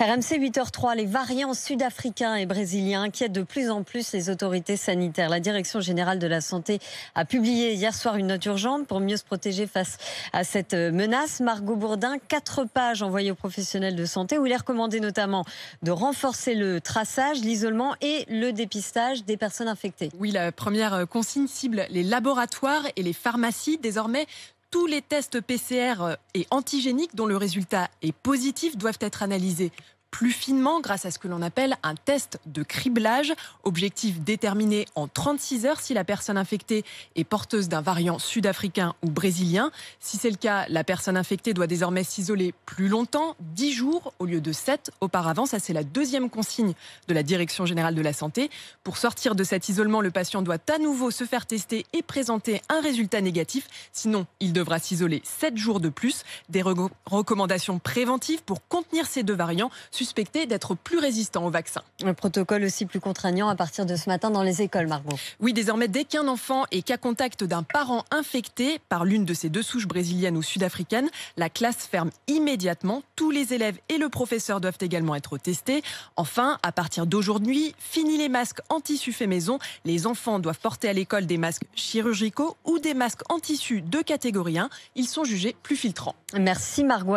RMC 8h03, les variants sud-africains et brésiliens inquiètent de plus en plus les autorités sanitaires. La Direction générale de la santé a publié hier soir une note urgente pour mieux se protéger face à cette menace. Margot Bourdin, quatre pages envoyées aux professionnels de santé où il est recommandé notamment de renforcer le traçage, l'isolement et le dépistage des personnes infectées. Oui, la première consigne cible les laboratoires et les pharmacies. Désormais, tous les tests PCR euh, et antigéniques dont le résultat est positif doivent être analysés plus finement grâce à ce que l'on appelle un test de criblage. Objectif déterminé en 36 heures si la personne infectée est porteuse d'un variant sud-africain ou brésilien. Si c'est le cas, la personne infectée doit désormais s'isoler plus longtemps, 10 jours au lieu de 7 auparavant. Ça, c'est la deuxième consigne de la Direction générale de la santé. Pour sortir de cet isolement, le patient doit à nouveau se faire tester et présenter un résultat négatif. Sinon, il devra s'isoler 7 jours de plus. Des recommandations préventives pour contenir ces deux variants suspectés d'être plus résistants au vaccin. Un protocole aussi plus contraignant à partir de ce matin dans les écoles, Margot. Oui, désormais, dès qu'un enfant est qu'à contact d'un parent infecté par l'une de ces deux souches brésiliennes ou sud-africaines, la classe ferme immédiatement. Tous les élèves et le professeur doivent également être testés. Enfin, à partir d'aujourd'hui, fini les masques en tissu fait maison. Les enfants doivent porter à l'école des masques chirurgicaux ou des masques en tissu de catégorie 1. Ils sont jugés plus filtrants. Merci Margot.